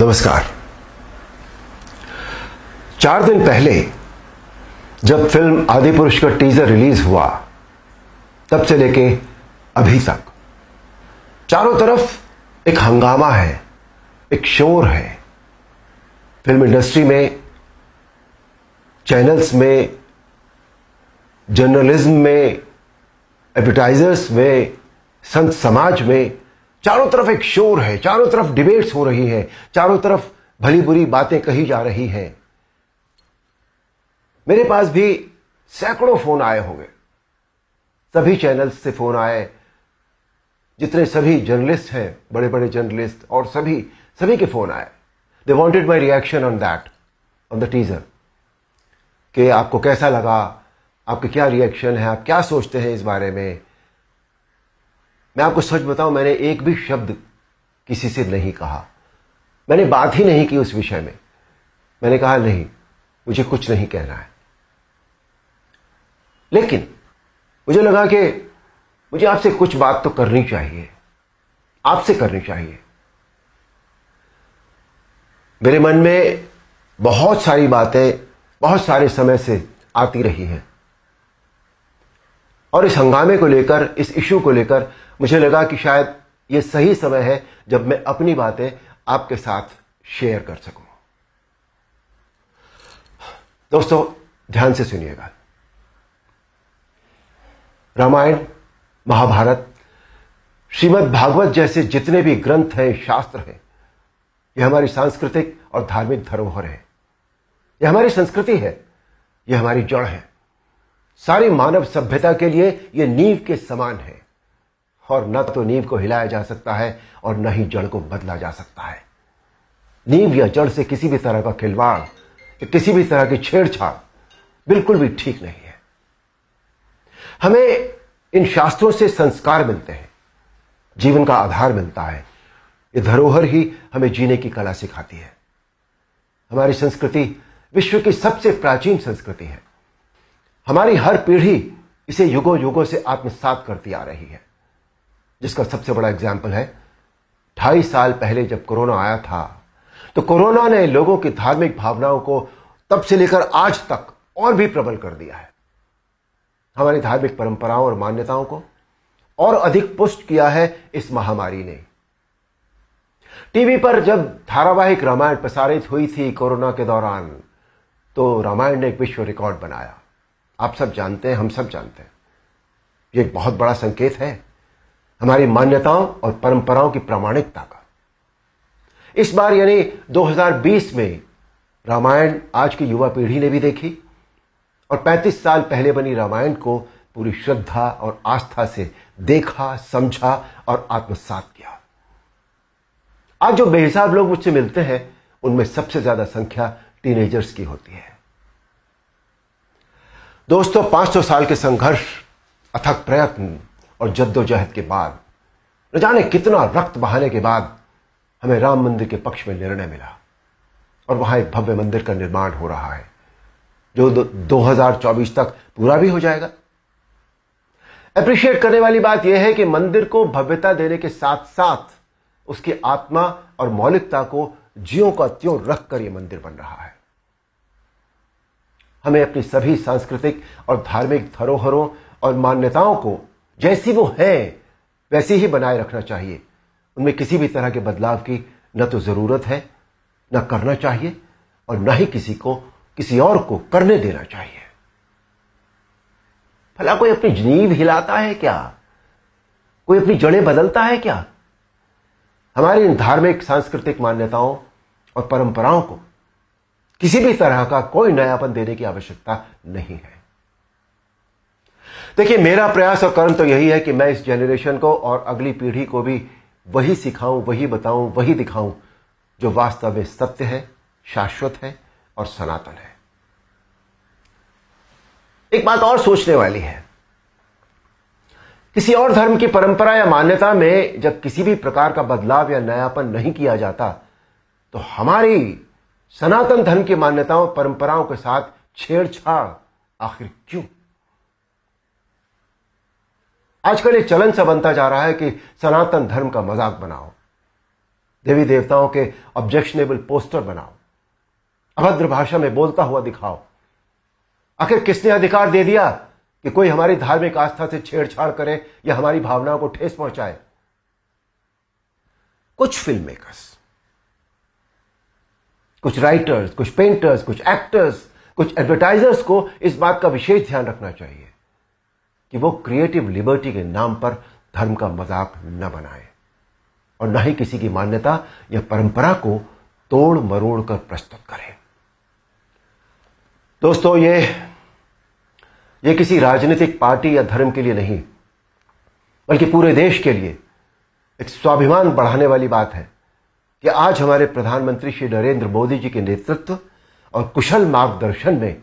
नमस्कार चार दिन पहले जब फिल्म आदि पुरुष का टीजर रिलीज हुआ तब से लेके अभी तक चारों तरफ एक हंगामा है एक शोर है फिल्म इंडस्ट्री में चैनल्स में जर्नलिज्म में एडवर्टाइजर्स में संत समाज में चारों तरफ एक शोर है चारों तरफ डिबेट्स हो रही है चारों तरफ भली बुरी बातें कही जा रही है मेरे पास भी सैकड़ों फोन आए होंगे सभी चैनल्स से फोन आए जितने सभी जर्नलिस्ट हैं बड़े बड़े जर्नलिस्ट और सभी सभी के फोन आए they wanted my reaction on that on the teaser कि आपको कैसा लगा आपके क्या रिएक्शन है आप क्या सोचते हैं इस बारे में मैं आपको सच बताऊं मैंने एक भी शब्द किसी से नहीं कहा मैंने बात ही नहीं की उस विषय में मैंने कहा नहीं मुझे कुछ नहीं कहना है लेकिन मुझे लगा कि मुझे आपसे कुछ बात तो करनी चाहिए आपसे करनी चाहिए मेरे मन में बहुत सारी बातें बहुत सारे समय से आती रही हैं और इस हंगामे को लेकर इस इशू को लेकर मुझे लगा कि शायद ये सही समय है जब मैं अपनी बातें आपके साथ शेयर कर सकूं दोस्तों ध्यान से सुनिएगा रामायण महाभारत श्रीमद् भागवत जैसे जितने भी ग्रंथ हैं शास्त्र हैं यह हमारी सांस्कृतिक और धार्मिक धरोहर है यह हमारी संस्कृति है यह हमारी जड़ है सारी मानव सभ्यता के लिए यह नींव के समान है और न तो नींव को हिलाया जा सकता है और न ही जड़ को बदला जा सकता है नींव या जड़ से किसी भी तरह का खिलवाड़ या किसी भी तरह की छेड़छाड़ बिल्कुल भी ठीक नहीं है हमें इन शास्त्रों से संस्कार मिलते हैं जीवन का आधार मिलता है ये धरोहर ही हमें जीने की कला सिखाती है हमारी संस्कृति विश्व की सबसे प्राचीन संस्कृति है हमारी हर पीढ़ी इसे युगों युगों से आत्मसात करती आ रही है जिसका सबसे बड़ा एग्जाम्पल है ढाई साल पहले जब कोरोना आया था तो कोरोना ने लोगों की धार्मिक भावनाओं को तब से लेकर आज तक और भी प्रबल कर दिया है हमारी धार्मिक परंपराओं और मान्यताओं को और अधिक पुष्ट किया है इस महामारी ने टीवी पर जब धारावाहिक रामायण प्रसारित हुई थी कोरोना के दौरान तो रामायण ने एक विश्व रिकॉर्ड बनाया आप सब जानते हैं हम सब जानते हैं ये एक बहुत बड़ा संकेत है हमारी मान्यताओं और परंपराओं की प्रामाणिकता का इस बार यानी 2020 में रामायण आज की युवा पीढ़ी ने भी देखी और 35 साल पहले बनी रामायण को पूरी श्रद्धा और आस्था से देखा समझा और आत्मसात किया आज जो बेहिसाब लोग मुझसे मिलते हैं उनमें सबसे ज्यादा संख्या टीनेजर्स की होती है दोस्तों 500 साल के संघर्ष अथक प्रयत्न और जद्दोजहद के बाद न जाने कितना रक्त बहाने के बाद हमें राम मंदिर के पक्ष में निर्णय मिला और वहां एक भव्य मंदिर का निर्माण हो रहा है जो 2024 तक पूरा भी हो जाएगा अप्रिशिएट करने वाली बात यह है कि मंदिर को भव्यता देने के साथ साथ उसकी आत्मा और मौलिकता को जीवों का त्यों रखकर यह मंदिर बन रहा है हमें अपनी सभी सांस्कृतिक और धार्मिक धरोहरों और मान्यताओं को जैसी वो है वैसी ही बनाए रखना चाहिए उनमें किसी भी तरह के बदलाव की न तो ज़रूरत है न करना चाहिए और न ही किसी को किसी और को करने देना चाहिए भला कोई अपनी नींव हिलाता है क्या कोई अपनी जड़ें बदलता है क्या हमारी इन धार्मिक सांस्कृतिक मान्यताओं और परंपराओं को किसी भी तरह का कोई नयापन देने की आवश्यकता नहीं है देखिए मेरा प्रयास और कर्म तो यही है कि मैं इस जनरेशन को और अगली पीढ़ी को भी वही सिखाऊं वही बताऊं वही दिखाऊं जो वास्तव में सत्य है शाश्वत है और सनातन है एक बात और सोचने वाली है किसी और धर्म की परंपरा या मान्यता में जब किसी भी प्रकार का बदलाव या नयापन नहीं किया जाता तो हमारी सनातन धर्म की मान्यताओं परंपराओं के साथ छेड़छाड़ आखिर क्यों आजकल ये चलन सा बनता जा रहा है कि सनातन धर्म का मजाक बनाओ देवी देवताओं के ऑब्जेक्शनेबल पोस्टर बनाओ अभद्र भाषा में बोलता हुआ दिखाओ आखिर किसने अधिकार दे दिया कि कोई हमारी धार्मिक आस्था से छेड़छाड़ करे या हमारी भावनाओं को ठेस पहुंचाए कुछ फिल्म मेकर्स कुछ राइटर्स कुछ पेंटर्स कुछ एक्टर्स कुछ एडवर्टाइजर्स को इस बात का विशेष ध्यान रखना चाहिए कि वो क्रिएटिव लिबर्टी के नाम पर धर्म का मजाक न बनाए और न ही किसी की मान्यता या परंपरा को तोड़ मरोड़ कर प्रस्तुत करें दोस्तों ये ये किसी राजनीतिक पार्टी या धर्म के लिए नहीं बल्कि पूरे देश के लिए एक स्वाभिमान बढ़ाने वाली बात है कि आज हमारे प्रधानमंत्री श्री नरेंद्र मोदी जी के नेतृत्व और कुशल मार्गदर्शन में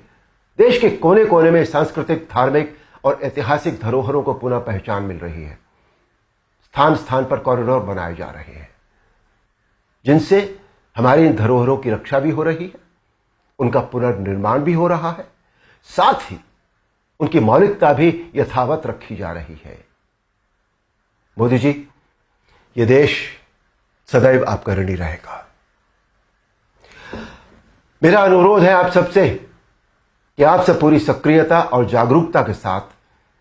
देश के कोने कोने में सांस्कृतिक धार्मिक और ऐतिहासिक धरोहरों को पुनः पहचान मिल रही है स्थान स्थान पर कॉरिडोर बनाए जा रहे हैं जिनसे हमारी इन धरोहरों की रक्षा भी हो रही है उनका पुनर्निर्माण भी हो रहा है साथ ही उनकी मौलिकता भी यथावत रखी जा रही है मोदी जी ये देश सदैव आपका ऋणी रहेगा मेरा अनुरोध है आप सबसे कि आप सब पूरी सक्रियता और जागरूकता के साथ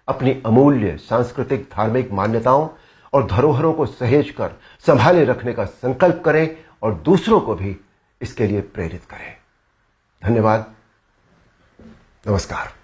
अपनी अमूल्य सांस्कृतिक धार्मिक मान्यताओं और धरोहरों को सहेज कर संभाले रखने का संकल्प करें और दूसरों को भी इसके लिए प्रेरित करें धन्यवाद नमस्कार